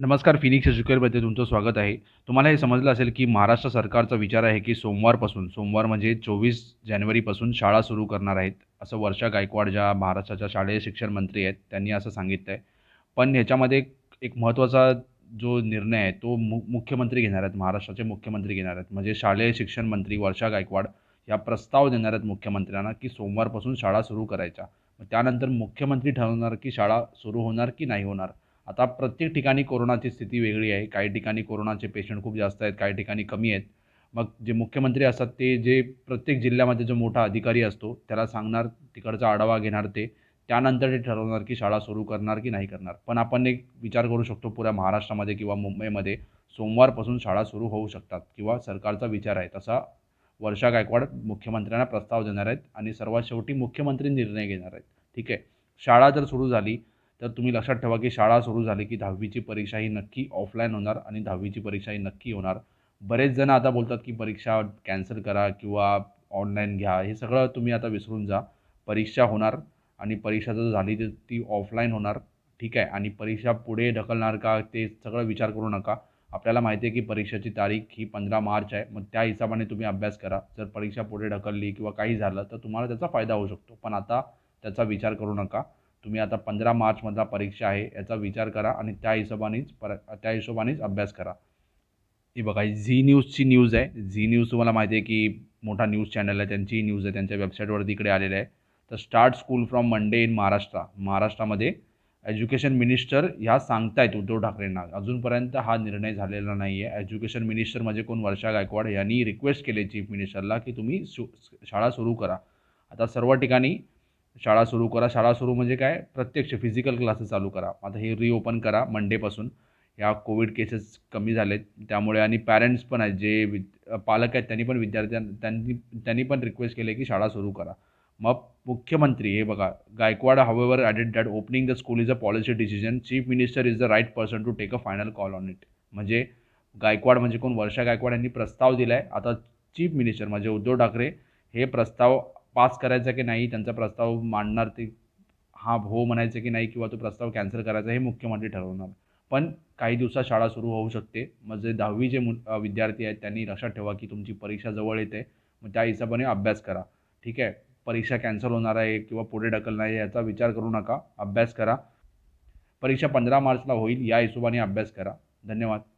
नमस्कार फिनिक्स एज्युकेअरमध्ये तुमचं स्वागत आहे तुम्हाला हे समजलं असेल की महाराष्ट्र सरकारचा विचार आहे की सोमवारपासून सोमवार म्हणजे चोवीस जानेवारीपासून शाळा सुरू करणार आहेत असं वर्षा गायकवाड ज्या महाराष्ट्राच्या शालेय शिक्षण मंत्री आहेत त्यांनी असं सांगितलं आहे पण ह्याच्यामध्ये एक महत्त्वाचा जो निर्णय आहे तो मु मुख्यमंत्री घेणार आहेत महाराष्ट्राचे मुख्यमंत्री घेणार आहेत म्हणजे शालेय शिक्षण मंत्री वर्षा गायकवाड या प्रस्ताव देणार आहेत मुख्यमंत्र्यांना की सोमवारपासून शाळा सुरू करायच्या त्यानंतर मुख्यमंत्री ठरवणार की शाळा सुरू होणार की नाही होणार आता प्रत्येक ठिकाणी कोरोनाची स्थिती वेगळी आहे काही ठिकाणी कोरोनाचे पेशंट खूप जास्त आहेत काही ठिकाणी कमी आहेत मग जे मुख्यमंत्री असतात ते जे प्रत्येक जिल्ह्यामध्ये जो मोठा अधिकारी असतो त्याला सांगणार तिकडचा आढावा घेणार ते त्यानंतर ते ठरवणार की शाळा सुरू करणार की नाही करणार पण आपण एक विचार करू शकतो पुऱ्या महाराष्ट्रामध्ये किंवा मुंबईमध्ये सोमवारपासून शाळा सुरू होऊ शकतात किंवा सरकारचा विचार आहे तसा वर्षा गायकवाड मुख्यमंत्र्यांना प्रस्ताव देणार आहेत आणि सर्वात शेवटी मुख्यमंत्री निर्णय घेणार आहेत ठीक आहे शाळा जर सुरू झाली तर तुम्ही लक्षात ठेवा की शाळा सुरू झाली की दहावीची परीक्षा ही नक्की ऑफलाईन होणार आणि दहावीची परीक्षा ही नक्की होणार बरेच जण आता बोलतात की परीक्षा कॅन्सल करा किंवा ऑनलाईन घ्या हे सगळं तुम्ही आता विसरून जा परीक्षा होणार आणि परीक्षा जर झाली तर ती ऑफलाईन होणार ठीक आहे आणि परीक्षा पुढे ढकलणार का ते सगळं विचार करू नका आपल्याला माहिती आहे की परीक्षेची तारीख ही पंधरा मार्च आहे मग त्या हिशोबाने तुम्ही अभ्यास करा जर परीक्षा पुढे ढकलली किंवा काही झालं तर तुम्हाला त्याचा फायदा होऊ शकतो पण आता त्याचा विचार करू नका तुम्ही आता पंधरा मार्चमधला परीक्षा आहे याचा विचार करा आणि त्या हिशोबानेच पर त्या हिशोबानेच अभ्यास करा ही बघा झी न्यूजची न्यूज आहे झी न्यूज तुम्हाला माहिती आहे की मोठा न्यूज चॅनल आहे त्यांची न्यूज आहे त्यांच्या वेबसाईटवरती इकडे आलेलं आहे तर start school from Monday in Maharashtra महाराष्ट्रामध्ये एज्युकेशन मिनिस्टर ह्या सांगतायत उद्धव ठाकरेंना अजूनपर्यंत हा निर्णय झालेला नाही आहे एज्युकेशन मिनिस्टर म्हणजे कोण वर्षा गायकवाड यांनी रिक्वेस्ट केले चीफ मिनिस्टरला की तुम्ही सु शाळा सुरू करा आता सर्व ठिकाणी शाळा सुरू करा शाळा सुरू म्हणजे काय प्रत्यक्ष फिजिकल क्लासेस चालू करा आता हे रिओपन करा मंडेपासून ह्या कोविड केसेस कमी झालेत त्यामुळे आणि पॅरेंट्स पण आहेत जे पालक आहेत त्यांनी पण विद्यार्थ्यां त्यांनी त्यांनी पण रिक्वेस्ट केले की शाळा सुरू करा मग मुख्यमंत्री हे बघा गायकवाड हवेवर added that opening the school is a policy decision chief minister is the right person to take a final call on it म्हणजे गायकवाड म्हणजे कोण वर्षा गायकवाड यांनी प्रस्ताव दिला आहे आता चीफ मिनिस्टर म्हणजे उद्धव ठाकरे हे प्रस्ताव पास करायचा की नाही त्यांचा प्रस्ताव मांडणार ते हा हो म्हणायचं की नाही किंवा तो प्रस्ताव कॅन्सल करायचा हे मुख्यमंत्री ठरवणार पण काही दिवसात शाळा सुरू होऊ शकते मग जे म्हणजे दहावी जे विद्यार्थी आहेत त्यांनी लक्षात ठेवा की तुमची परीक्षा जवळ येते मग त्या हिशोबाने अभ्यास करा ठीक आहे परीक्षा कॅन्सल होणार आहे किंवा पुढे ढकलणार आहे याचा विचार करू नका अभ्यास करा परीक्षा पंधरा मार्चला होईल या हिशोबाने अभ्यास करा धन्यवाद